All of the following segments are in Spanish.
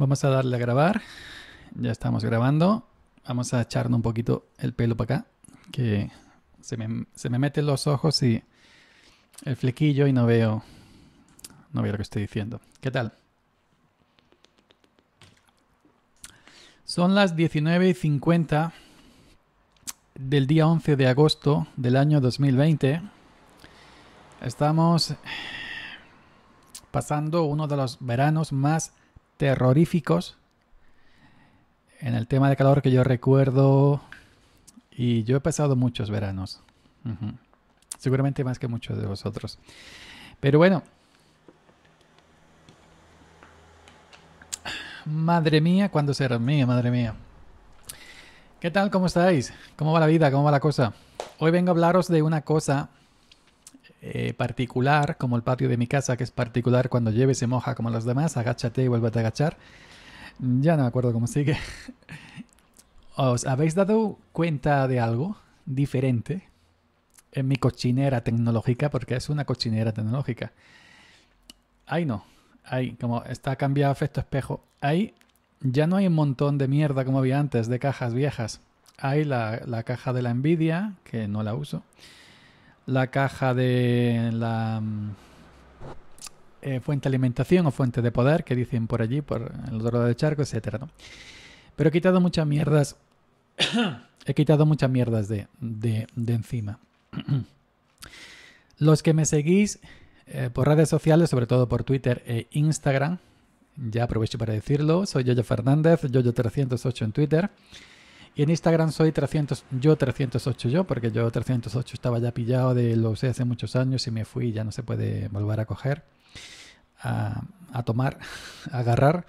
Vamos a darle a grabar. Ya estamos grabando. Vamos a echarnos un poquito el pelo para acá. Que se me, meten los ojos y el flequillo y no veo. No veo lo que estoy diciendo. ¿Qué tal? Son las 19.50 del día 11 de agosto del año 2020. Estamos pasando uno de los veranos más terroríficos. En el tema de calor que yo recuerdo, y yo he pasado muchos veranos, seguramente más que muchos de vosotros. Pero bueno, madre mía, cuando será mía, madre mía. ¿Qué tal? ¿Cómo estáis? ¿Cómo va la vida? ¿Cómo va la cosa? Hoy vengo a hablaros de una cosa eh, particular, como el patio de mi casa, que es particular, cuando lleve se moja como los demás, agáchate y vuélvete a agachar. Ya no me acuerdo cómo sigue. ¿Os habéis dado cuenta de algo diferente en mi cochinera tecnológica? Porque es una cochinera tecnológica. Ahí no. Ahí, como está cambiado efecto espejo. Ahí ya no hay un montón de mierda como había antes, de cajas viejas. Hay la, caja de la envidia, que no la uso la caja de la mm, eh, fuente de alimentación o fuente de poder que dicen por allí, por el dorado de charco, etcétera, Pero he quitado muchas mierdas. he quitado muchas mierdas de, de, encima. Los que me seguís eh, por redes sociales, sobre todo por Twitter e Instagram, ya aprovecho para decirlo, soy Yoyo Fernández, Yoyo308 en Twitter. Y en Instagram soy 300, yo 308 yo, porque yo 308 estaba ya pillado de lo usé hace muchos años y me fui y ya no se puede volver a coger, a, tomar, a agarrar.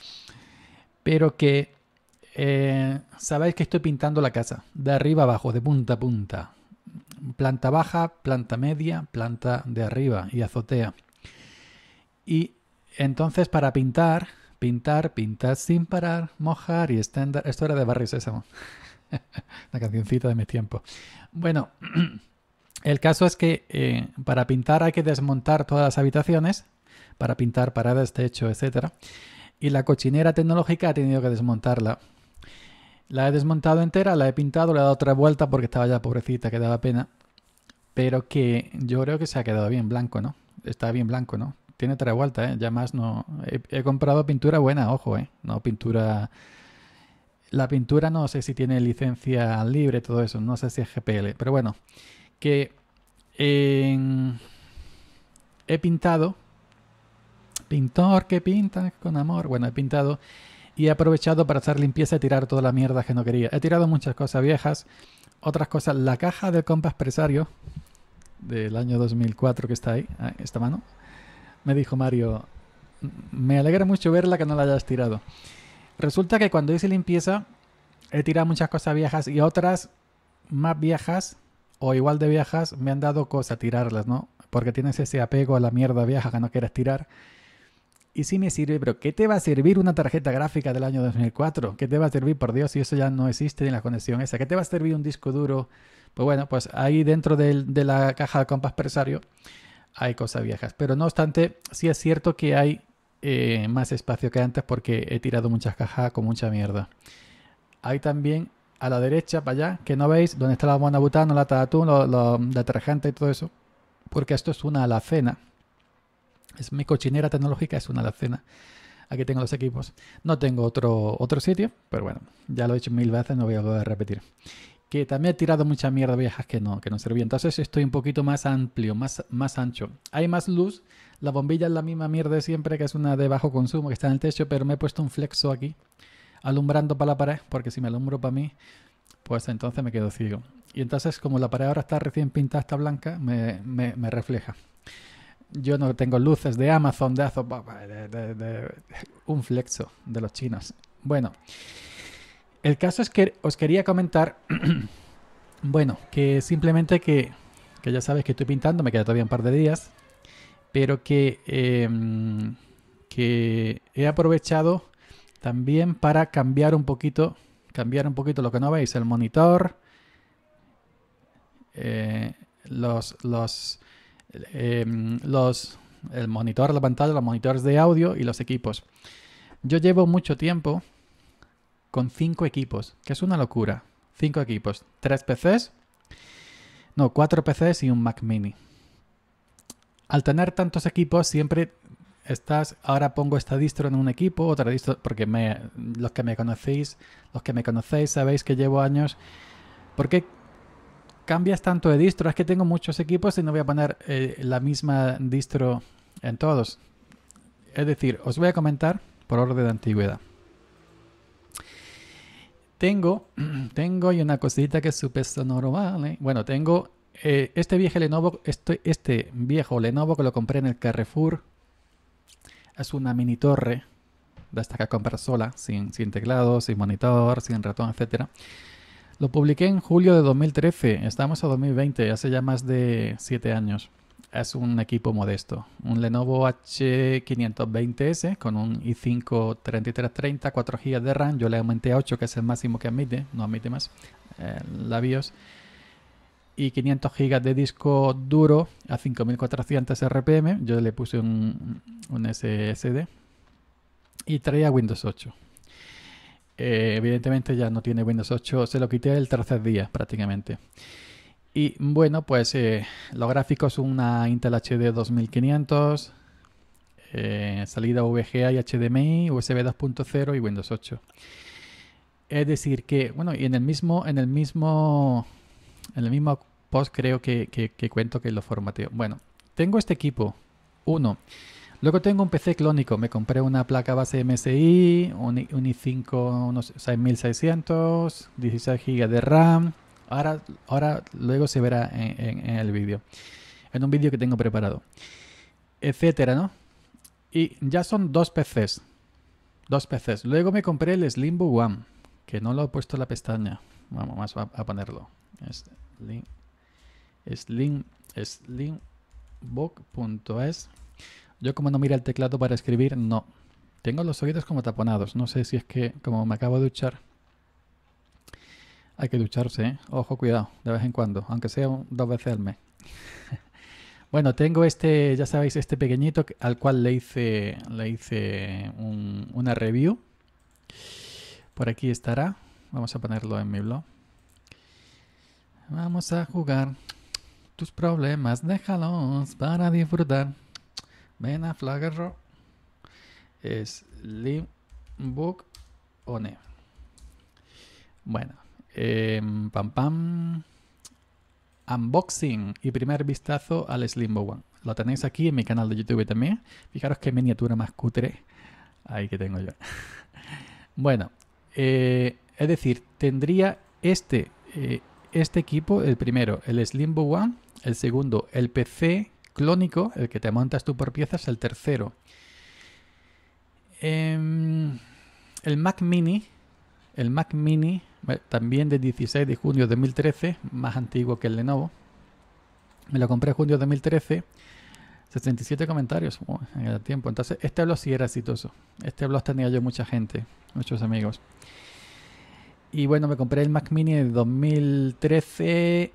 Pero que eh, sabéis que estoy pintando la casa, de arriba abajo, de punta a punta. Planta baja, planta media, planta de arriba y azotea. Y entonces para pintar, pintar, pintar sin parar, mojar y extender. Esto era de Barry Sésamo. La cancioncita de mi tiempo. Bueno, el caso es que eh, para pintar hay que desmontar todas las habitaciones, para pintar paradas, techo, etc. Y la cochinera tecnológica ha tenido que desmontarla. La he desmontado entera, la he pintado, le he dado otra vuelta porque estaba ya pobrecita, que daba pena. Pero que yo creo que se ha quedado bien blanco, ¿no? Está bien blanco, ¿no? Tiene otra vuelta, ¿eh? Ya más no... he comprado pintura buena, ojo, ¿eh? No pintura la pintura no sé si tiene licencia libre, todo eso, no sé si es GPL, pero bueno, que he pintado, pintor que pinta con amor, bueno, he pintado y he aprovechado para hacer limpieza y tirar toda la mierda que no quería. He tirado muchas cosas viejas, otras cosas, la caja del compás presario del año 2004 que está ahí, ah, esta mano, me dijo Mario, me alegra mucho verla que no la hayas tirado. Resulta que cuando hice limpieza, he tirado muchas cosas viejas y otras más viejas o igual de viejas me han dado cosas tirarlas, ¿no? Porque tienes ese apego a la mierda vieja que no quieres tirar. Y sí me sirve, pero ¿qué te va a servir una tarjeta gráfica del año 2004? ¿Qué te va a servir, por Dios, si eso ya no existe en la conexión esa? ¿Qué te va a servir un disco duro? Pues bueno, pues ahí dentro de, la caja de compás presario hay cosas viejas. Pero no obstante, sí es cierto que hay eh, más espacio que antes porque he tirado muchas cajas con mucha mierda. Hay también a la derecha, para allá, que no veis, donde está la buena butano la tatu, la y todo eso. Porque esto es una alacena. Es mi cochinera tecnológica, es una alacena. Aquí tengo los equipos. No tengo otro, otro sitio, pero bueno, ya lo he hecho mil veces, no voy a volver a repetir. Que también he tirado mucha mierda viejas que no, que no servía. Entonces estoy un poquito más amplio, más, más ancho. Hay más luz, la bombilla es la misma mierda siempre, que es una de bajo consumo, que está en el techo, pero me he puesto un flexo aquí, alumbrando para la pared, porque si me alumbro para mí, pues entonces me quedo ciego. Y entonces, como la pared ahora está recién pintada, está blanca, me, refleja. Yo no tengo luces de Amazon, de azo, de, un flexo de los chinos. Bueno, el caso es que os quería comentar, bueno, que simplemente que, que ya sabéis que estoy pintando, me queda todavía un par de días, pero em, que, he aprovechado también para cambiar un poquito, cambiar un poquito lo que no veis, el monitor, eh, los, los, em, los, el monitor, la pantalla, los monitores de audio y los equipos. Yo llevo mucho tiempo con cinco equipos, que es una locura. Cinco equipos, tres PCs, no, cuatro PCs y un Mac Mini al tener tantos equipos, siempre estás, ahora pongo esta distro en un equipo, otra distro, porque los que me conocéis, los que me conocéis sabéis que llevo años. ¿Por qué cambias tanto de distro? Es que tengo muchos equipos y no voy a poner eh, la misma distro en todos. Es decir, os voy a comentar por orden de antigüedad. Tengo, tengo y una cosita que es súper sonoro, ¿vale? Bueno, tengo eh, este viejo Lenovo, este, este, viejo Lenovo que lo compré en el Carrefour, es una mini torre de esta que comprar sola, sin, sin teclado, sin monitor, sin ratón, etcétera. Lo publiqué en julio de 2013, estamos a 2020, hace ya más de 7 años. Es un equipo modesto, un Lenovo H520S con un i5 3330, 4 GB de RAM, yo le aumenté a 8 que es el máximo que admite, no admite más, eh, la BIOS y 500 GB de disco duro a 5400 RPM. Yo le puse un, SSD y traía Windows 8. Eh, evidentemente ya no tiene Windows 8, se lo quité el tercer día prácticamente. Y bueno, pues eh, los gráficos una Intel HD 2500, eh, salida VGA y HDMI, USB 2.0 y Windows 8. Es decir que, bueno, y en el mismo, en el mismo en el mismo post creo que, cuento que lo formateo. Bueno, tengo este equipo, uno. Luego tengo un PC clónico, me compré una placa base MSI, un, i5 unos 6600, 16 GB de RAM. Ahora, ahora luego se verá en, el vídeo, en un vídeo que tengo preparado, etcétera, ¿no? Y ya son dos PCs, dos PCs. Luego me compré el Slimbo One, que no lo he puesto en la pestaña. Vamos, vamos a ponerlo. Slim, slim, slimbook.es. Yo como no mira el teclado para escribir, no. Tengo los oídos como taponados. No sé si es que como me acabo de duchar. Hay que ducharse, ¿eh? Ojo, cuidado, de vez en cuando, aunque sea dos veces al mes. bueno, tengo este, ya sabéis, este pequeñito al cual le hice, le hice una review. Por aquí estará. Vamos a ponerlo en mi blog. Vamos a jugar. Tus problemas, déjalos para disfrutar. Ven a flagarro. Es Book One. Bueno, em, pam pam. Unboxing y primer vistazo al Slimbo One. Lo tenéis aquí en mi canal de YouTube también. Fijaros qué miniatura más cutre. Ahí que tengo yo. bueno, eh, es decir, tendría este eh, este equipo, el primero, el Slimbo One, el segundo, el PC clónico, el que te montas tú por piezas, el tercero. Em, el Mac Mini, el Mac Mini, eh, también de 16 de junio de 2013, más antiguo que el Lenovo. Me lo compré en junio de 2013. 67 comentarios en el tiempo. Entonces, este blog sí era exitoso. Este blog tenía yo mucha gente, muchos amigos. Y bueno, me compré el Mac Mini de 2013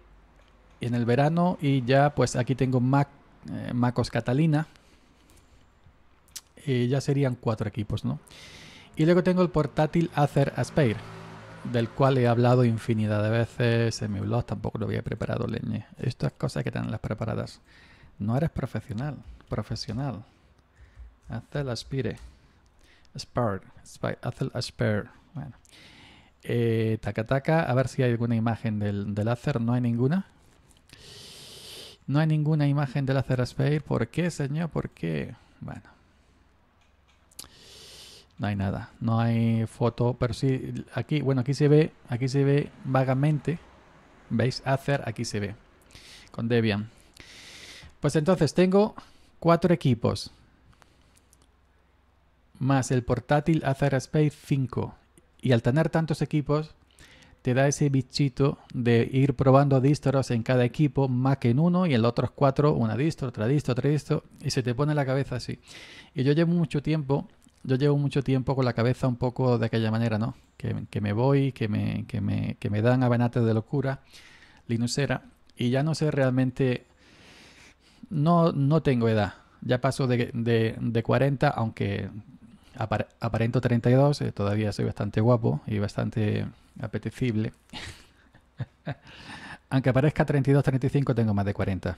en el verano y ya pues aquí tengo Mac, eh, MacOS Catalina. Y eh, ya serían cuatro equipos, ¿no? Y luego tengo el portátil Acer Aspire, del cual he hablado infinidad de veces en mi blog, tampoco lo había preparado leñe. Estas cosas que están las preparadas. No eres profesional, profesional. Acer Aspire. Aspire, Acer Aspire. Bueno. Eh, taca, taca. A ver si hay alguna imagen del, del láser. No hay ninguna. No hay ninguna imagen del Acer Aspire. ¿Por qué, señor? ¿Por qué? Bueno. No hay nada. No hay foto. Pero sí, aquí, bueno, aquí se ve, aquí se ve vagamente. ¿Veis? Acer, aquí se ve. Con Debian. Pues entonces tengo cuatro equipos. Más el portátil Acer Space 5 y al tener tantos equipos, te da ese bichito de ir probando distros en cada equipo, más que en uno y en los otros cuatro, una distro, otra distro, otra distro, y se te pone la cabeza así. Y yo llevo mucho tiempo, yo llevo mucho tiempo con la cabeza un poco de aquella manera, ¿no? Que, me voy, que me, que me, que dan abanates de locura, linusera, y ya no sé realmente, no, no tengo edad. Ya paso de, de, de 40, aunque aparento 32, eh, todavía soy bastante guapo y bastante apetecible. Aunque aparezca 32, 35, tengo más de 40.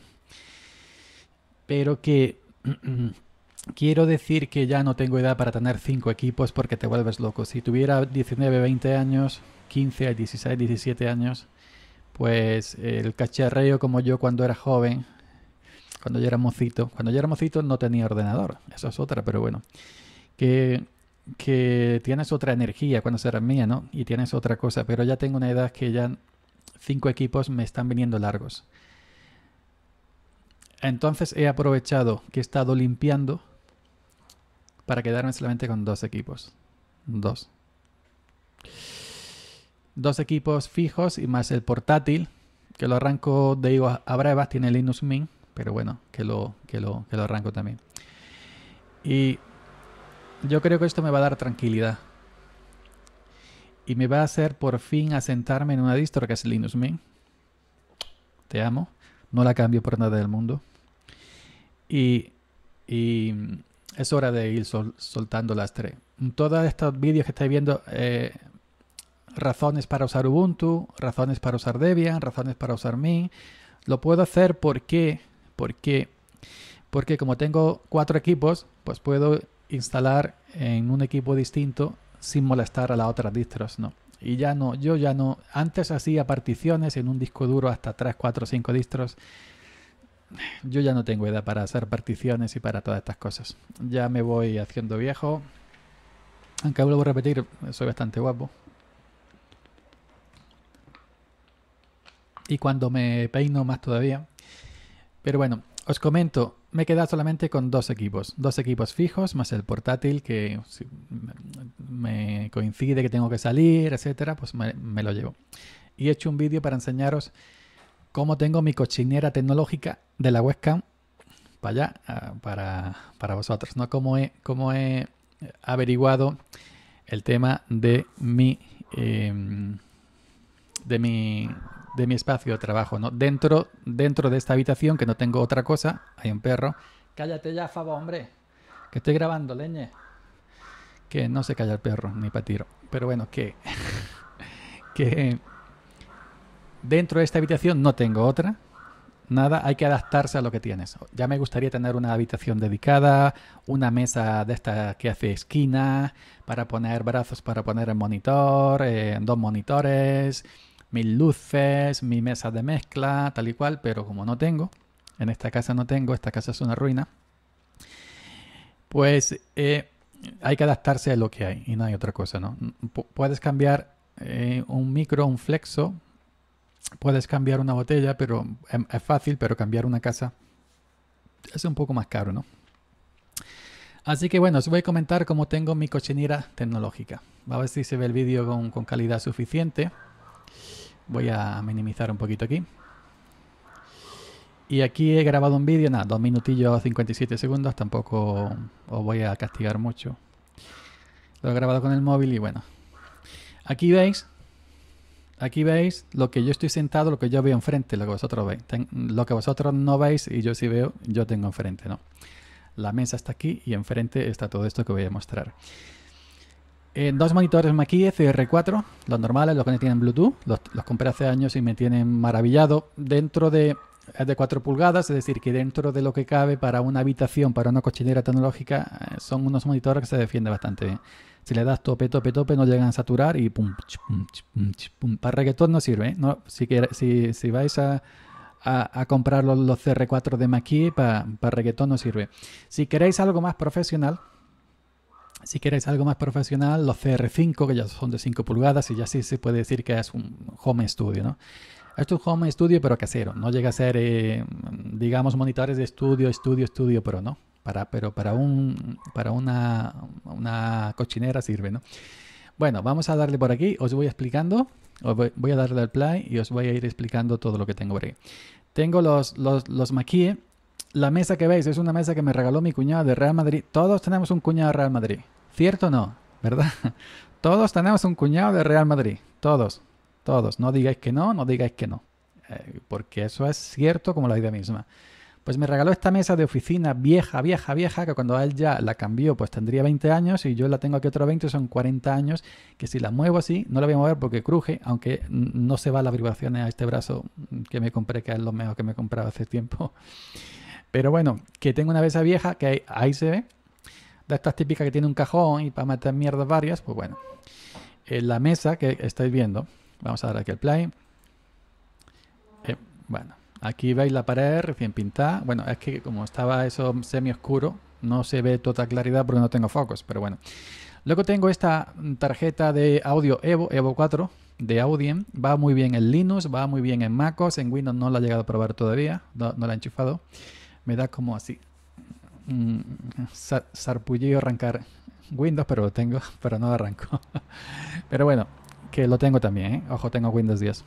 Pero que quiero decir que ya no tengo edad para tener 5 equipos porque te vuelves loco. Si tuviera 19, 20 años, 15, 16, 17 años, pues el cacharreo como yo cuando era joven, cuando yo era mocito, cuando yo era mocito no tenía ordenador, eso es otra, pero bueno que, que tienes otra energía cuando será mía, ¿no? Y tienes otra cosa, pero ya tengo una edad que ya cinco equipos me están viniendo largos. Entonces he aprovechado que he estado limpiando para quedarme solamente con dos equipos. Dos. Dos equipos fijos y más el portátil, que lo arranco de digo a brevas, tiene Linux Mint, pero bueno, que lo, que lo, que lo arranco también. Y yo creo que esto me va a dar tranquilidad. Y me va a hacer por fin asentarme en una distro que es Linux Mint. Te amo. No la cambio por nada del mundo. Y, y es hora de ir soltando las tres. Todos estos vídeos que estáis viendo, eh, razones para usar Ubuntu, razones para usar Debian, razones para usar Mint, lo puedo hacer porque, porque, porque como tengo cuatro equipos, pues puedo instalar en un equipo distinto sin molestar a las otras distros, ¿no? Y ya no, yo ya no, antes hacía particiones en un disco duro hasta 3, 4, 5 distros. Yo ya no tengo edad para hacer particiones y para todas estas cosas. Ya me voy haciendo viejo. Aunque vuelvo a repetir, soy bastante guapo. Y cuando me peino más todavía. Pero bueno, os comento, me queda solamente con dos equipos, dos equipos fijos más el portátil que me coincide que tengo que salir, etcétera, pues me, lo llevo. Y he hecho un vídeo para enseñaros cómo tengo mi cochinera tecnológica de la webcam para allá, para, vosotros, ¿no? Cómo he, he averiguado el tema de mi, em, de mi de mi espacio de trabajo, ¿no? Dentro, dentro de esta habitación, que no tengo otra cosa, hay un perro. Cállate ya, Faba, hombre, que estoy grabando, leñe. Que no se calla el perro, ni patiro. Pero bueno, que, dentro de esta habitación no tengo otra. Nada, hay que adaptarse a lo que tienes. Ya me gustaría tener una habitación dedicada, una mesa de esta que hace esquina, para poner brazos, para poner el monitor, eh, dos monitores, mis luces, mi mesa de mezcla, tal y cual, pero como no tengo, en esta casa no tengo, esta casa es una ruina, pues eh, hay que adaptarse a lo que hay y no hay otra cosa, ¿no? puedes cambiar eh, un micro, un flexo, puedes cambiar una botella, pero em, es fácil, pero cambiar una casa es un poco más caro, ¿no? Así que bueno, os voy a comentar cómo tengo mi cochinera tecnológica. A ver si se ve el vídeo con calidad suficiente. Voy a minimizar un poquito aquí. Y aquí he grabado un vídeo, nada, dos minutillos 57 segundos, tampoco os voy a castigar mucho. Lo he grabado con el móvil y bueno. Aquí veis, aquí veis lo que yo estoy sentado, lo que yo veo enfrente, lo que vosotros veis. lo que vosotros no veis y yo sí veo, yo tengo enfrente, ¿no? La mesa está aquí y enfrente está todo esto que voy a mostrar. Eh, dos monitores Mackie CR4, los normales, los que tienen Bluetooth. Los, los, compré hace años y me tienen maravillado. Dentro de, de 4 pulgadas, es decir, que dentro de lo que cabe para una habitación, para una cochinera tecnológica, eh, son unos monitores que se defienden bastante bien. Si le das tope, tope, tope, no llegan a saturar y pum, pum, pum, pum Para reggaetón no sirve. ¿eh? No, si, quieres, si, si, vais a, a, comprar los, CR4 de Mackie, para pa reggaetón no sirve. Si queréis algo más profesional, si queréis algo más profesional, los CR5, que ya son de 5 pulgadas, y ya sí se puede decir que es un home studio, ¿no? Esto es un home studio, pero casero. No llega a ser, eh, digamos, monitores de estudio, estudio, estudio, pero no. Para, pero para, un, para una, una cochinera sirve, ¿no? Bueno, vamos a darle por aquí. Os voy explicando. voy, a darle al play y os voy a ir explicando todo lo que tengo por aquí. Tengo los, los, los maquíes. La mesa que veis es una mesa que me regaló mi cuñado de Real Madrid. Todos tenemos un cuñado de Real Madrid. ¿Cierto o no? ¿Verdad? Todos tenemos un cuñado de Real Madrid. Todos. Todos. No digáis que no, no digáis que no. Eh, porque eso es cierto como la idea misma. Pues me regaló esta mesa de oficina vieja, vieja, vieja, que cuando él ya la cambió, pues tendría 20 años y yo la tengo aquí otra 20, son 40 años, que si la muevo así, no la voy a mover porque cruje, aunque no se va las vibraciones a este brazo que me compré, que es lo mejor que me he comprado hace tiempo. Pero bueno, que tengo una mesa vieja que ahí se ve, de estas típicas que tiene un cajón y para meter mierdas varias, pues bueno. Eh, la mesa que estáis viendo, vamos a dar aquí el play. Eh, bueno, aquí veis la pared recién pintada. Bueno, es que como estaba eso semi oscuro, no se ve toda claridad porque no tengo focos, pero bueno. Luego tengo esta tarjeta de audio Evo, Evo 4 de Audien. Va muy bien en Linux, va muy bien en MacOS, en Windows no la he llegado a probar todavía, no, no la he enchufado. Me da como así, mm, arrancar Windows, pero lo tengo, pero no arranco. pero bueno, que lo tengo también, ¿eh? ojo, tengo Windows 10.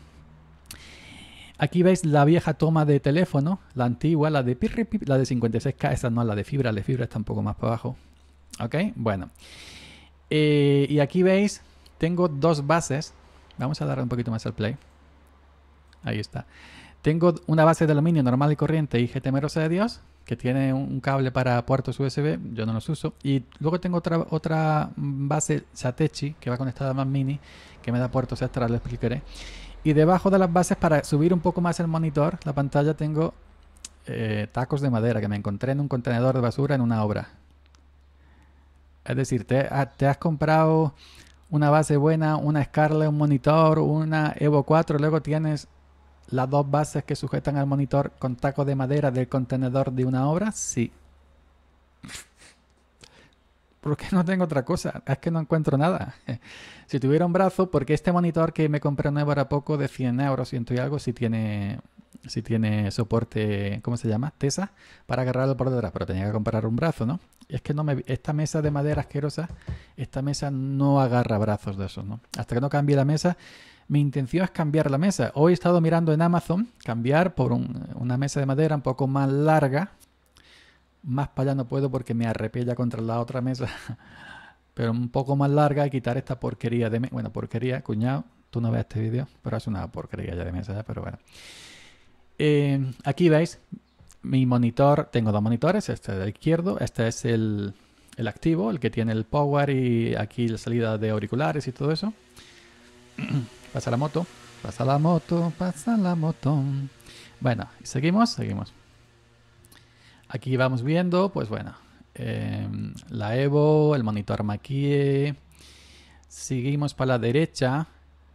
Aquí veis la vieja toma de teléfono, la antigua, la de la de 56K, esa no, la de fibra, la de fibra está un poco más para abajo. ¿Ok? Bueno. Eh, y aquí veis, tengo dos bases. Vamos a dar un poquito más al play. Ahí está. Tengo una base de aluminio normal y corriente IGT Meros de Dios, que tiene un cable para puertos USB, yo no los uso. Y luego tengo otra, otra base Satechi, que va conectada a más mini, que me da puertos extra, lo explicaré. Y debajo de las bases, para subir un poco más el monitor, la pantalla, tengo eh, tacos de madera que me encontré en un contenedor de basura en una obra. Es decir, te, ah, te has comprado una base buena, una Scarlett, un monitor, una Evo 4, luego tienes las dos bases que sujetan al monitor con tacos de madera del contenedor de una obra? Sí. ¿Por qué no tengo otra cosa? Es que no encuentro nada. si tuviera un brazo, porque este monitor que me compré nuevo era poco de 100 euros, ciento y algo, si tiene, si tiene soporte, ¿cómo se llama? Tesa, para agarrarlo por detrás, pero tenía que comprar un brazo, ¿no? es que no me, esta mesa de madera asquerosa, esta mesa no agarra brazos de esos, ¿no? Hasta que no cambie la mesa, mi intención es cambiar la mesa. Hoy he estado mirando en Amazon cambiar por una mesa de madera un poco más larga. Más para allá no puedo porque me arrepella contra la otra mesa. Pero un poco más larga y quitar esta porquería de mesa. Bueno, porquería, cuñado, tú no ves este vídeo, pero es una porquería ya de mesa, ¿eh? pero bueno. Eh, aquí veis mi monitor. Tengo dos monitores, este de izquierdo, este es el activo, el que tiene el power y aquí la salida de auriculares y todo eso. Pasa la moto, pasa la moto, pasa la moto. Bueno, seguimos, seguimos. Aquí vamos viendo, pues bueno, em, la Evo, el monitor Maquie. Seguimos para la derecha,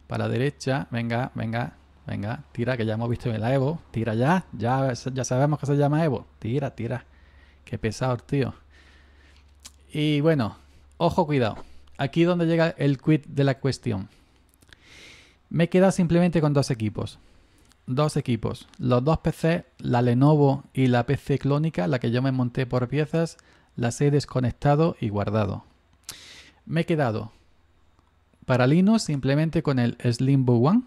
para la derecha. Venga, venga, venga, tira, que ya hemos visto en la Evo. Tira ya, ya, ya sabemos que se llama Evo. Tira, tira. Qué pesado, tío. Y bueno, ojo, cuidado. Aquí donde llega el quid de la cuestión. Me quedado simplemente con dos equipos. Dos equipos. Los dos PC, la Lenovo y la PC clónica, la que yo me monté por piezas, las he desconectado y guardado. Me he quedado para Linux simplemente con el Slimbook One,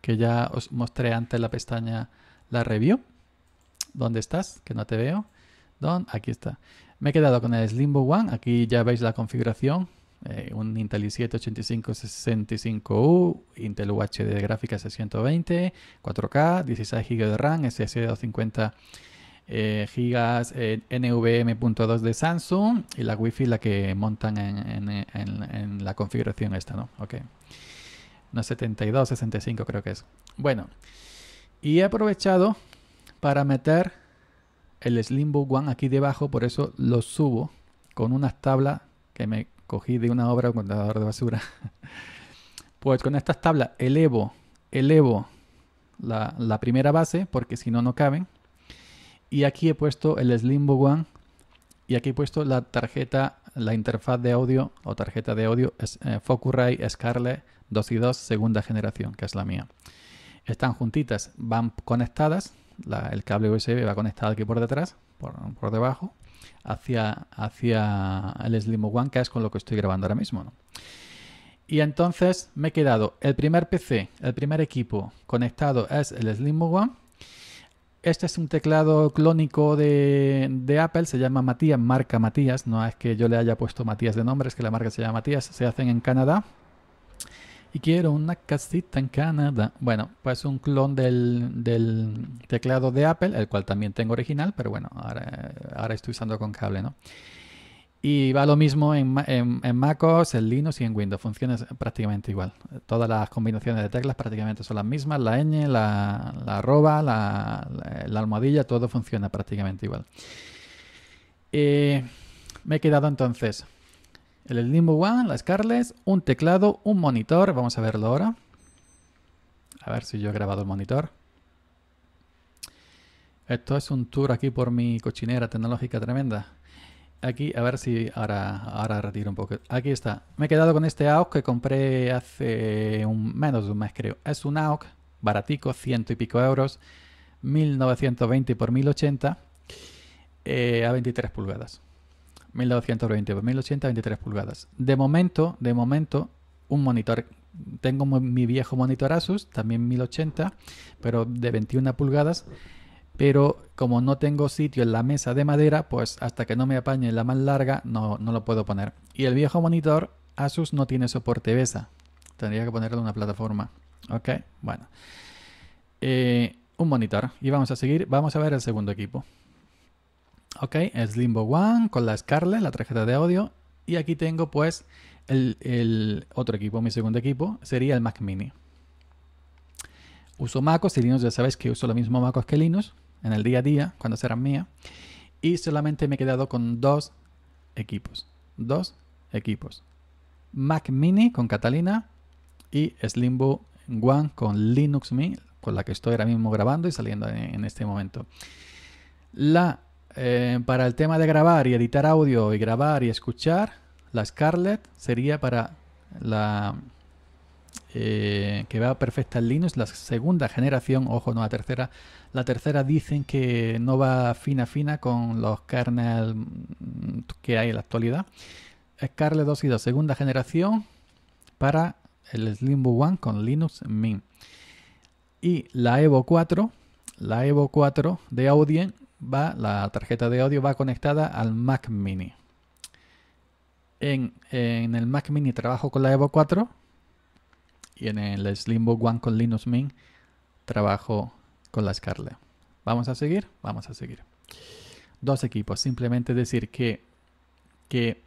que ya os mostré antes la pestaña la review. ¿Dónde estás? Que no te veo. Don, aquí está. Me he quedado con el Slimbook One. Aquí ya veis la configuración eh, un Intel i7-8565U, Intel UHD gráficas de 120, 4K, 16 GB de RAM, SSD 250 GB gigas eh, NVM.2 de Samsung y la Wi-Fi la que montan en, la configuración esta, ¿no? Ok. No, 72, 65 creo que es. Bueno, y he aprovechado para meter el Slimbook One aquí debajo, por eso lo subo con unas tablas que me cogí de una obra un contenedor de basura. Pues con estas tablas elevo, elevo la, primera base, porque si no, no caben. Y aquí he puesto el Slimbo One. Y aquí he puesto la tarjeta, la interfaz de audio o tarjeta de audio es, eh, Focusrite Scarlett 2 y 2 segunda generación, que es la mía. Están juntitas, van conectadas. el cable USB va conectado aquí por detrás, por, por debajo hacia, hacia el Slim One, que es con lo que estoy grabando ahora mismo. Y entonces me he quedado, el primer PC, el primer equipo conectado es el Slim Este es un teclado clónico de, de, Apple, se llama Matías, marca Matías, no es que yo le haya puesto Matías de nombre, es que la marca se llama Matías, se hacen en Canadá y quiero una casita en Canadá. Bueno, pues un clon del, teclado de Apple, el cual también tengo original, pero bueno, ahora, ahora estoy usando con cable, ¿no? Y va lo mismo en, en, en, MacOS, en Linux y en Windows. Funciona prácticamente igual. Todas las combinaciones de teclas prácticamente son las mismas. La ñ, la, la arroba, la, almohadilla, todo funciona prácticamente igual. Eh, me he quedado entonces el Limbo One, la Scarlett, un teclado, un monitor. Vamos a verlo ahora. A ver si yo he grabado el monitor. Esto es un tour aquí por mi cochinera tecnológica tremenda. Aquí, a ver si ahora, ahora retiro un poco. Aquí está. Me he quedado con este AOC que compré hace un, menos de un mes, creo. Es un AOC baratico, ciento y pico euros, 1920 por 1080, eh, a 23 pulgadas. 1220 por 23 pulgadas. De momento, de momento, un monitor. Tengo mi viejo monitor Asus, también 1080, pero de 21 pulgadas. Pero como no tengo sitio en la mesa de madera, pues hasta que no me apañe la más larga, no, no lo puedo poner. Y el viejo monitor Asus no tiene soporte BESA. Tendría que ponerle una plataforma. Ok, bueno. Eh, un monitor. Y vamos a seguir. Vamos a ver el segundo equipo. Ok, es Limbo One con la Scarlett, la tarjeta de audio. Y aquí tengo pues el, otro equipo, mi segundo equipo, sería el Mac Mini. Uso MacOS y Linux, ya sabéis que uso lo mismo MacOS que Linux en el día a día, cuando será mía. Y solamente me he quedado con dos equipos. Dos equipos. Mac Mini con Catalina y Slimbo One con Linux Mint, con la que estoy ahora mismo grabando y saliendo en, en este momento. La eh, para el tema de grabar y editar audio y grabar y escuchar, la Scarlett sería para la eh, que va perfecta en Linux, la segunda generación, ojo, no la tercera. La tercera dicen que no va fina fina con los kernels mm, que hay en la actualidad. Scarlett 2 y 2, segunda generación para el Slimbo One con Linux Mint. Y la Evo 4, la Evo 4 de Audien va, la tarjeta de audio va conectada al Mac Mini. En, el Mac Mini trabajo con la Evo 4 y en el Slimbook One con Linux Mint trabajo con la Scarlett. ¿Vamos a seguir? Vamos a seguir. Dos equipos. Simplemente decir que, que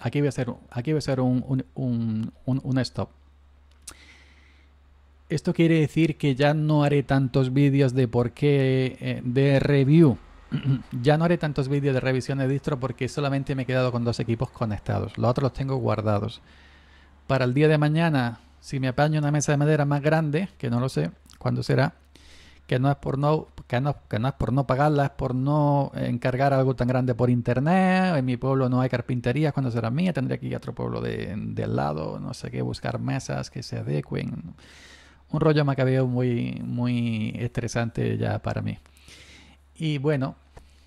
aquí voy a hacer, aquí voy a hacer un, un stop esto quiere decir que ya no haré tantos vídeos de por qué eh, de review. ya no haré tantos vídeos de revisión de distro porque solamente me he quedado con dos equipos conectados. Los otros los tengo guardados. Para el día de mañana, si me apaño una mesa de madera más grande, que no lo sé cuándo será, que no es por no, que no, que no es por no pagarla, es por no encargar algo tan grande por internet. En mi pueblo no hay carpinterías cuando será mía, tendría que ir a otro pueblo de, de al lado, no sé qué, buscar mesas que se adecuen un rollo macabeo muy, muy estresante ya para mí. Y bueno,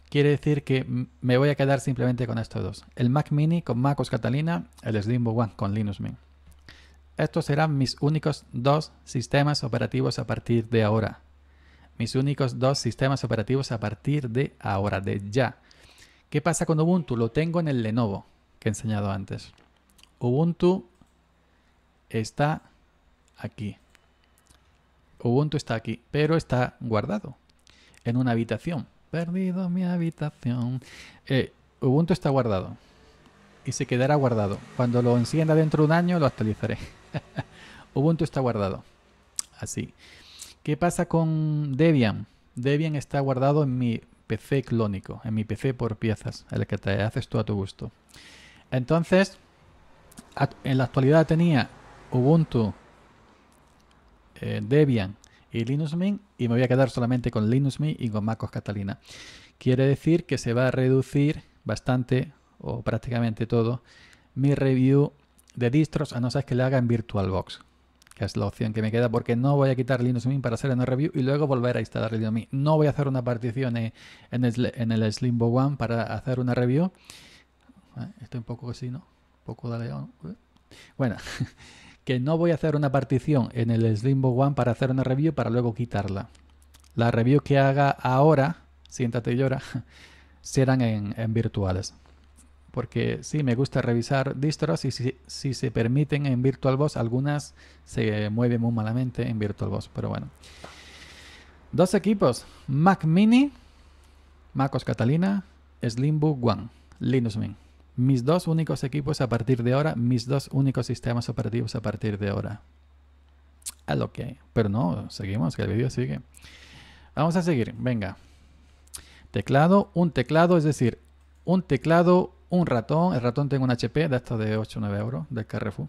quiere decir que me voy a quedar simplemente con estos dos. El Mac Mini con MacOS Catalina, el Slimbo One con Linux Mint. Estos serán mis únicos dos sistemas operativos a partir de ahora. Mis únicos dos sistemas operativos a partir de ahora, de ya. ¿Qué pasa con Ubuntu? Lo tengo en el Lenovo que he enseñado antes. Ubuntu está aquí. Ubuntu está aquí, pero está guardado en una habitación. Perdido mi habitación. Eh, Ubuntu está guardado y se quedará guardado. Cuando lo encienda dentro de un año lo actualizaré. Ubuntu está guardado. Así. ¿Qué pasa con Debian? Debian está guardado en mi PC clónico, en mi PC por piezas, el que te haces tú a tu gusto. Entonces, en la actualidad tenía Ubuntu eh, Debian y Linux Mint y me voy a quedar solamente con Linux Mint y con MacOS Catalina. Quiere decir que se va a reducir bastante o prácticamente todo mi review de distros a no ser que le haga en VirtualBox, que es la opción que me queda porque no voy a quitar Linux Mint para hacer una review y luego volver a instalar Linux Mint. No voy a hacer una partición en el, Slimbo One para hacer una review. Ah, estoy un poco así, ¿no? Un poco de león. Bueno. que no voy a hacer una partición en el Slimbo One para hacer una review para luego quitarla. La review que haga ahora, siéntate y llora, serán en, en virtuales. Porque sí, me gusta revisar distros y si, se permiten en VirtualBox, algunas se mueven muy malamente en VirtualBox, pero bueno. Dos equipos, Mac Mini, MacOS Catalina, Slimbook One, Linux Mint mis dos únicos equipos a partir de ahora, mis dos únicos sistemas operativos a partir de ahora. A lo que. Pero no, seguimos, que el vídeo sigue. Vamos a seguir, venga. Teclado, un teclado, es decir, un teclado, un ratón. El ratón tengo un HP de hasta de 8 o 9 euros del Carrefour.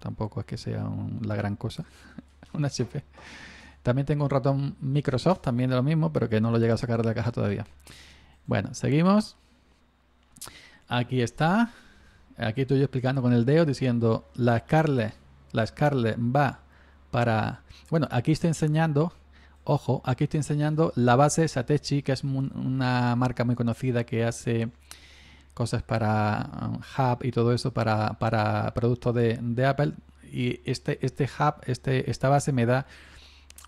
Tampoco es que sea la gran cosa. un HP. También tengo un ratón Microsoft, también de lo mismo, pero que no lo llega a sacar de la caja todavía. Bueno, seguimos. Aquí está. Aquí estoy explicando con el dedo diciendo la Scarlet, la Scarlet va para... Bueno, aquí estoy enseñando, ojo, aquí estoy enseñando la base Satechi, que es una marca muy conocida que hace cosas para um, Hub y todo eso, para, productos de, Apple. Y este, este Hub, este, esta base me da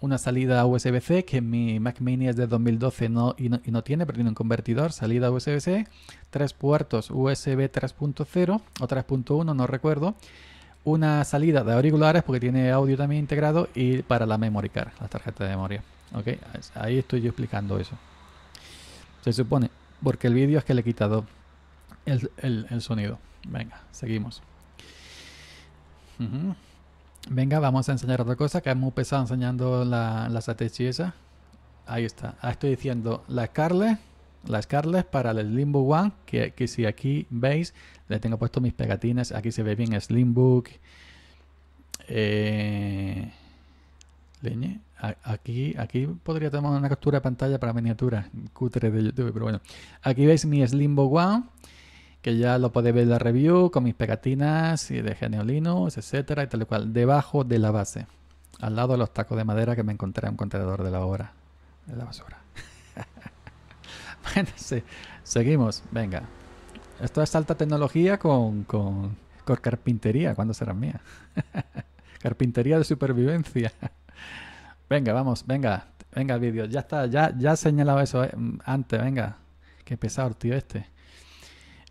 una salida USB-C que mi Mac Mini es de 2012 no, y, no, tiene, pero tiene un convertidor, salida USB-C, tres puertos USB 3.0 o 3.1, no recuerdo, una salida de auriculares porque tiene audio también integrado y para la memory card, la tarjeta de memoria. ¿Ok? Ahí estoy yo explicando eso. Se supone, porque el vídeo es que le he quitado el, sonido. Venga, seguimos. Venga, vamos a enseñar otra cosa que es muy pesado enseñando la, las esa. Ahí está. Ah, estoy diciendo la Scarlet, la Scarlet para el Slimbook One, que, si aquí veis, le tengo puesto mis pegatinas. Aquí se ve bien Slimbook, eh, leñe. Aquí, aquí podría tomar una captura de pantalla para miniatura cutre de YouTube, pero bueno. Aquí veis mi Slimbo One que ya lo podéis ver en la review con mis pegatinas y de geniolinos etcétera, y tal y cual, debajo de la base, al lado de los tacos de madera que me encontré en un contenedor de la obra, de la basura. bueno, seguimos, venga. Esto es alta tecnología con, carpintería, ¿cuándo será mía? carpintería de supervivencia. venga, vamos, venga, venga el vídeo, ya está, ya, ya he señalado eso eh, antes, venga. Qué pesado, tío, este.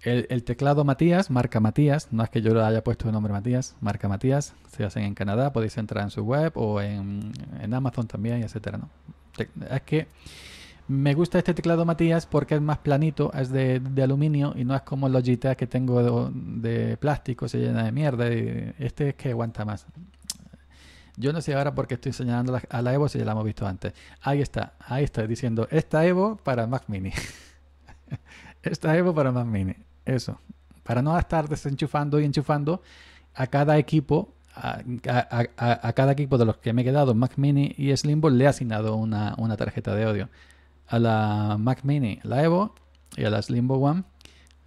El, teclado Matías, marca Matías, no es que yo lo haya puesto el nombre Matías, marca Matías, se hacen en Canadá, podéis entrar en su web o en, Amazon también, etcétera, ¿no? Es que me gusta este teclado Matías porque es más planito, es de, aluminio y no es como los Logitech que tengo de, plástico, se llena de mierda. Y este es que aguanta más. Yo no sé ahora por qué estoy señalando a la Evo si ya la hemos visto antes. Ahí está, ahí está, diciendo esta Evo para Mac Mini. esta Evo para Mac Mini. Eso. Para no estar desenchufando y enchufando a cada equipo, a, cada equipo de los que me he quedado, Mac Mini y Slimbo le he asignado una, una tarjeta de odio. A la Mac Mini, la Evo, y a la Slimbo One,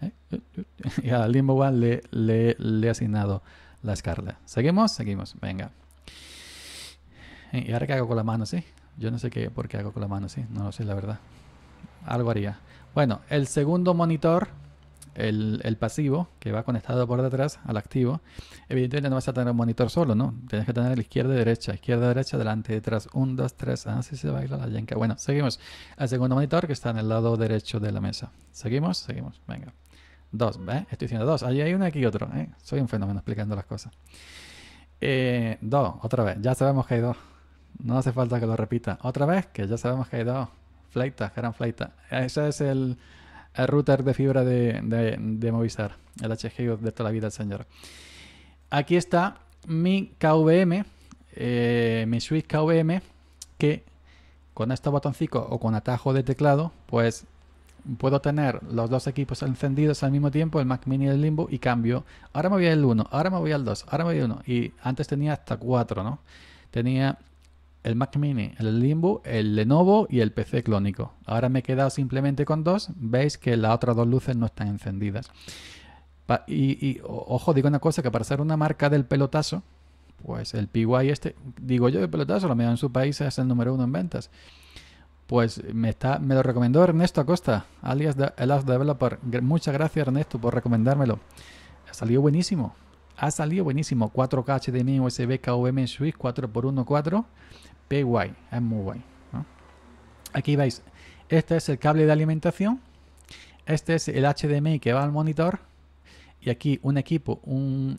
eh, y a la Limbo One le, le, he asignado la Scarlet. ¿Seguimos? Seguimos, venga. ¿Y ahora qué hago con la mano, sí? Yo no sé qué, por qué hago con la mano, sí. No lo sé, la verdad. Algo haría. Bueno, el segundo monitor el, pasivo que va conectado por detrás al activo, evidentemente no vas a tener un monitor solo, ¿no? Tienes que tener el izquierda, derecha, izquierda, derecha, delante, detrás, un, dos, tres, así ah, se baila la yenca. Bueno, seguimos el segundo monitor que está en el lado derecho de la mesa. Seguimos, seguimos, venga. Dos, ¿ves? ¿eh? Estoy diciendo dos, allí hay uno, aquí otro, ¿eh? Soy un fenómeno explicando las cosas. Eh, dos, otra vez, ya sabemos que hay dos. No hace falta que lo repita. Otra vez, que ya sabemos que hay dos. Fleitas, gran fleita. Ese es el el router de fibra de, de, Movistar, el HG de toda la vida, el señor. Aquí está mi KVM, eh, mi switch KVM, que con este botoncito o con atajo de teclado, pues puedo tener los dos equipos encendidos al mismo tiempo, el Mac Mini y el Limbo, y cambio. Ahora me voy al 1, ahora me voy al 2, ahora me voy al 1. Y antes tenía hasta 4, ¿no? Tenía el Mac Mini, el Limbo, el Lenovo y el PC clónico. Ahora me he quedado simplemente con dos. Veis que las otras dos luces no están encendidas. y, ojo, digo una cosa, que para ser una marca del pelotazo, pues el PY este, digo yo de pelotazo, lo da en su país es el número uno en ventas. Pues me, está, me lo recomendó Ernesto Acosta, alias de, el Developer. Muchas gracias Ernesto por recomendármelo. Ha salido buenísimo ha salido buenísimo. 4K HDMI, USB, KVM, Switch 4x1, 4. PY, es muy guay. Aquí veis, este es el cable de alimentación, este es el HDMI que va al monitor, y aquí un equipo, un,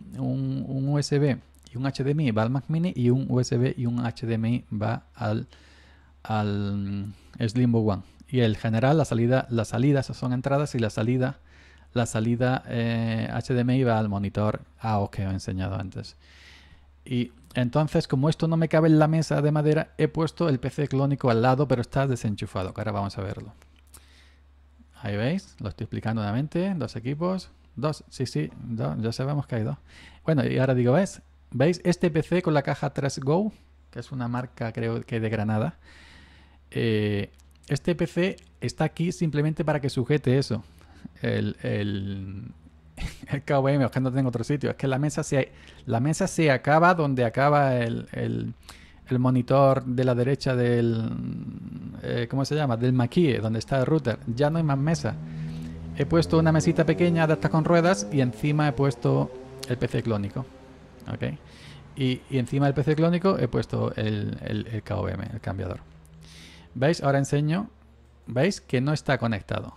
USB y un HDMI va al Mac Mini, y un USB y un HDMI va al, al Slimbo One. Y el general, la salida, las salidas son entradas y la salida, la salida HDMI eh, va al monitor los ah, que he enseñado antes. Y entonces, como esto no me cabe en la mesa de madera, he puesto el PC clónico al lado, pero está desenchufado, ahora vamos a verlo. Ahí veis, lo estoy explicando nuevamente, dos equipos, dos, sí, sí, ya sabemos que hay dos. Bueno, y ahora digo, ¿ves? ¿Veis este PC con la caja 3Go? Que es una marca, creo que de Granada. Eh, este PC está aquí simplemente para que sujete eso. el, el KVM, es que no tengo otro sitio, es que la mesa se, la mesa se acaba donde acaba el, monitor de la derecha del, eh, ¿cómo se llama? Del maquille, donde está el router. Ya no hay más mesa. He puesto una mesita pequeña adaptada con ruedas y encima he puesto el PC clónico. Y, encima del PC clónico he puesto el, el, el KVM, el cambiador. ¿Veis? Ahora enseño. ¿Veis? Que no está conectado.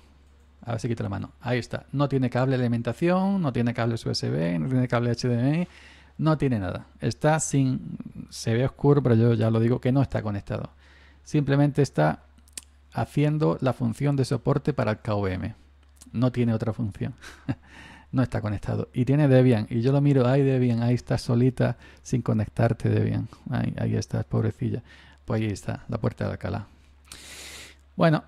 A ver si quita la mano. Ahí está. No tiene cable de alimentación, no tiene cable USB, no tiene cable HDMI, no tiene nada. Está sin... Se ve oscuro, pero yo ya lo digo que no está conectado. Simplemente está haciendo la función de soporte para el KVM. No tiene otra función. no está conectado. Y tiene Debian. Y yo lo miro, ay Debian, ahí está solita sin conectarte Debian. Ahí, ahí estás, pobrecilla. Pues ahí está, la puerta de Alcalá. Bueno,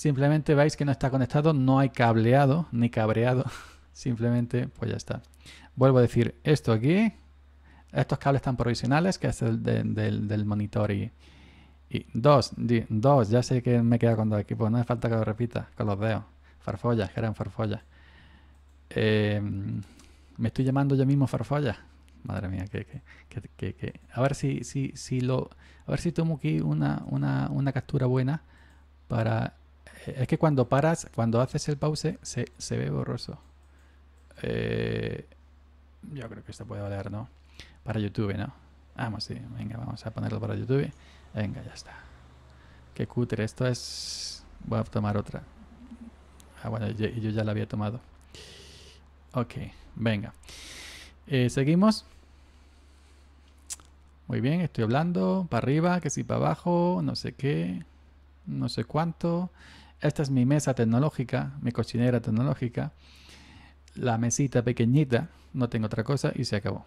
Simplemente veis que no está conectado, no hay cableado ni cabreado. Simplemente, pues ya está. Vuelvo a decir esto aquí. Estos cables están provisionales, que es el del, monitor y, dos, dos, ya sé que me queda con dos aquí, pues no hace falta que lo repita con los dedos. Farfollas, que eran farfollas. Em, me estoy llamando yo mismo farfolla Madre mía, que, que, que, que, A ver si, si, si lo. A ver si tomo aquí una, una, una captura buena para es que cuando paras, cuando haces el pause, se, ve borroso. Eh, yo creo que esto puede valer, ¿no? Para YouTube, ¿no? Vamos, ah, pues sí. Venga, vamos a ponerlo para YouTube. Venga, ya está. Qué cutre. Esto es... Voy a tomar otra. Ah, bueno, yo, ya la había tomado. Ok, venga. Eh, seguimos. Muy bien, estoy hablando. Para arriba, que si para abajo, no sé qué, no sé cuánto. Esta es mi mesa tecnológica, mi cocinera tecnológica, la mesita pequeñita, no tengo otra cosa y se acabó.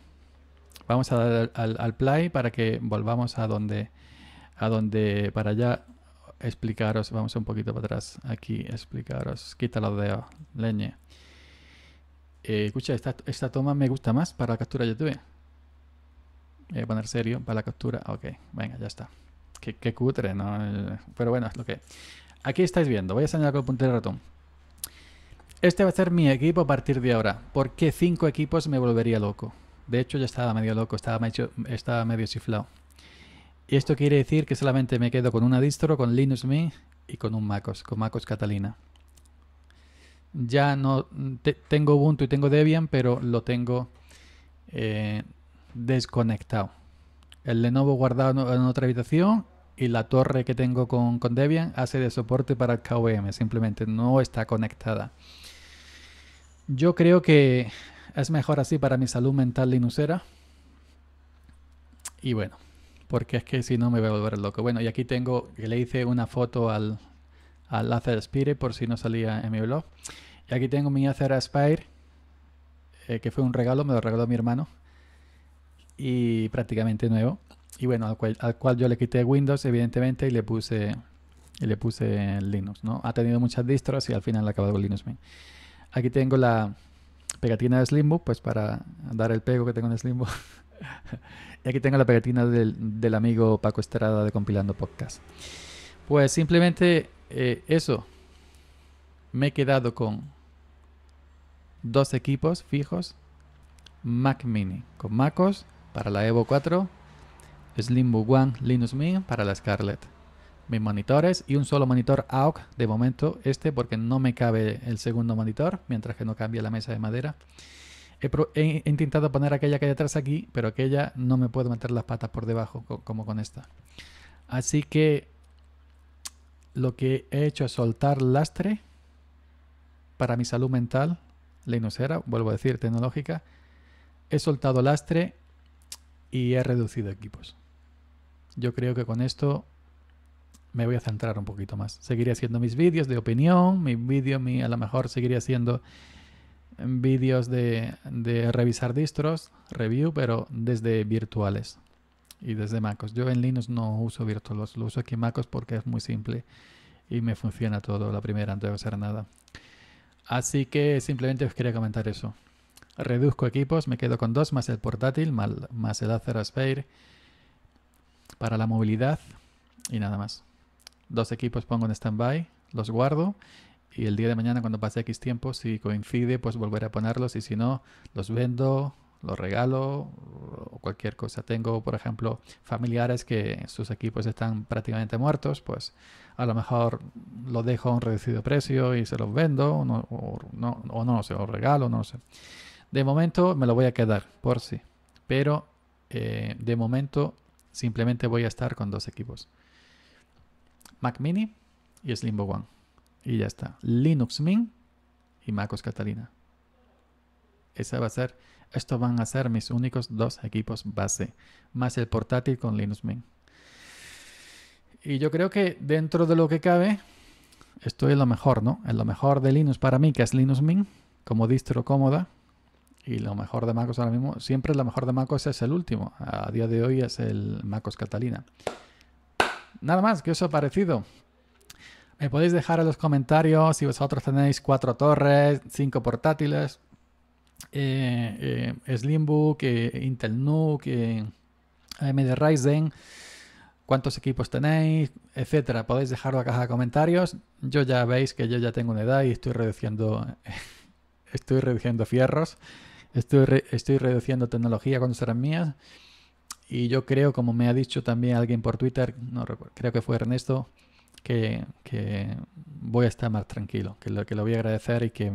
Vamos a dar al, play para que volvamos a donde, a donde, para allá explicaros, vamos un poquito para atrás, aquí explicaros, quita los dedos, leña. Eh, escucha, esta, toma me gusta más para la captura YouTube. tuve. Voy a poner serio para la captura. Ok, venga, ya está. Qué, qué cutre, ¿no? Eh, pero bueno, es lo que. Aquí estáis viendo, voy a señalar con el puntero ratón. Este va a ser mi equipo a partir de ahora, porque cinco equipos me volvería loco. De hecho, ya estaba medio loco, estaba medio, estaba chiflado. Y esto quiere decir que solamente me quedo con una distro, con Linux Mint y con un MacOS, con MacOS Catalina. Ya no tengo Ubuntu y tengo Debian, pero lo tengo eh, desconectado. El Lenovo guardado en otra habitación y la torre que tengo con, Debian hace de soporte para el KVM, simplemente no está conectada. Yo creo que es mejor así para mi salud mental linuxera. Y bueno, porque es que si no me voy a volver loco. Bueno, y aquí tengo, le hice una foto al, al Acer Aspire por si no salía en mi blog. Y aquí tengo mi Acer Aspire, eh, que fue un regalo, me lo regaló mi hermano. Y prácticamente nuevo. Y bueno, al cual, yo le quité Windows, evidentemente, y le puse y le puse Linux, ¿no? Ha tenido muchas distros y al final ha acabado con Linux Mint. Aquí tengo la pegatina de Slimbook, pues para dar el pego que tengo en Slimbook. y aquí tengo la pegatina del, amigo Paco Estrada de Compilando Podcast. Pues simplemente eh, eso. Me he quedado con dos equipos fijos. Mac Mini, con MacOS para la Evo 4 Slimbo One Linux Mint para la Scarlett. Mis monitores y un solo monitor AOC, de momento este porque no me cabe el segundo monitor, mientras que no cambia la mesa de madera. He, intentado poner aquella que hay atrás aquí, pero aquella no me puedo meter las patas por debajo como con esta. Así que lo que he hecho es soltar lastre para mi salud mental, era, vuelvo a decir, tecnológica. He soltado lastre y he reducido equipos yo creo que con esto me voy a centrar un poquito más. Seguiría haciendo mis vídeos de opinión, mi vídeo, a lo mejor seguiría haciendo vídeos de, revisar distros, review, pero desde virtuales y desde MacOS. Yo en Linux no uso virtuales, lo uso aquí MacOS porque es muy simple y me funciona todo la primera antes de hacer nada. Así que simplemente os quería comentar eso. Reduzco equipos, me quedo con dos, más el portátil, más el Acer Aspire para la movilidad y nada más. Dos equipos pongo en stand-by, los guardo y el día de mañana cuando pase X tiempo, si coincide, pues volveré a ponerlos y si no, los vendo, los regalo o cualquier cosa. Tengo, por ejemplo, familiares que sus equipos están prácticamente muertos, pues a lo mejor lo dejo a un reducido precio y se los vendo o no, o no, o regalo, no sé. De momento me lo voy a quedar, por si. Sí. Pero eh, de momento Simplemente voy a estar con dos equipos. Mac Mini y Slimbo One. Y ya está. Linux Mint y MacOS Catalina. Esa va a ser, estos van a ser mis únicos dos equipos base, más el portátil con Linux Mint. Y yo creo que dentro de lo que cabe, estoy en lo mejor, ¿no? En lo mejor de Linux para mí, que es Linux Mint, como distro cómoda, y lo mejor de MacOS ahora mismo, siempre lo mejor de MacOS es el último. A día de hoy es el MacOS Catalina. Nada más, ¿qué os ha parecido? Me podéis dejar en los comentarios si vosotros tenéis cuatro torres, cinco portátiles, eh, eh, Slimbook, eh, Intel Nuke, AMD Ryzen, cuántos equipos tenéis, etcétera. Podéis dejarlo en caja de comentarios. Yo ya veis que yo ya tengo una edad y estoy reduciendo, estoy reduciendo fierros estoy, estoy reduciendo tecnología cuando serán mías. Y yo creo, como me ha dicho también alguien por Twitter, no creo que fue Ernesto, que, que, voy a estar más tranquilo, que lo, que lo voy a agradecer y que,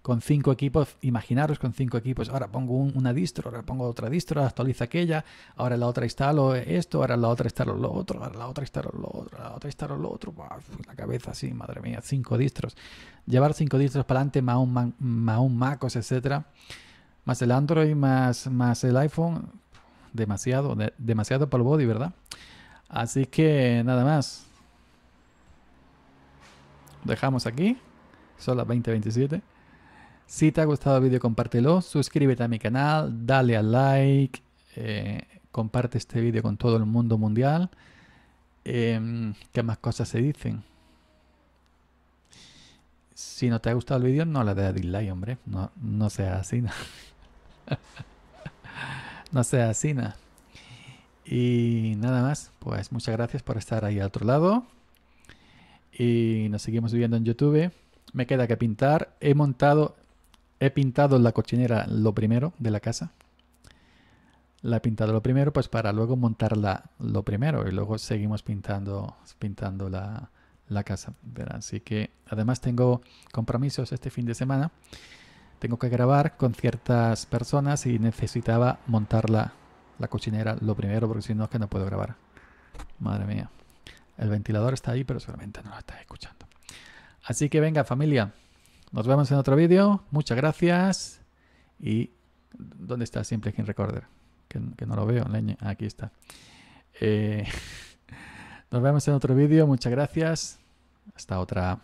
con cinco equipos, imaginaros con cinco equipos, ahora pongo una distro, ahora pongo otra distro, actualiza aquella, ahora la otra instalo esto, ahora la otra instalo lo otro, ahora la otra instalo lo otro, la otra instalo lo otro, la cabeza así, madre mía, cinco distros. Llevar cinco distros para adelante, más un, más MacOS, etcétera, más el Android, más, más el iPhone, demasiado, demasiado para el body, ¿verdad? Así que nada más dejamos aquí. Son las 20.27. Si te ha gustado el vídeo, compártelo. Suscríbete a mi canal, dale al like. Eh, comparte este vídeo con todo el mundo mundial. Em, ¿Qué más cosas se dicen? Si no te ha gustado el vídeo, no le des like dislike, hombre. No, no sea así. No, sea así. Y nada más. Pues muchas gracias por estar ahí al otro lado y nos seguimos viendo en YouTube. Me queda que pintar. He montado, he pintado la cochinera lo primero de la casa. La he pintado lo primero, pues para luego montarla lo primero y luego seguimos pintando, pintando la, casa. Así que además tengo compromisos este fin de semana. Tengo que grabar con ciertas personas y necesitaba montar la, la cochinera lo primero porque si no es que no puedo grabar. Madre mía. El ventilador está ahí, pero seguramente no lo está escuchando. Así que venga familia, nos vemos en otro vídeo. Muchas gracias. Y ¿dónde está Simple King Recorder? Que, no lo veo, leña. aquí está. Eh, nos vemos en otro vídeo. Muchas gracias. Hasta otra.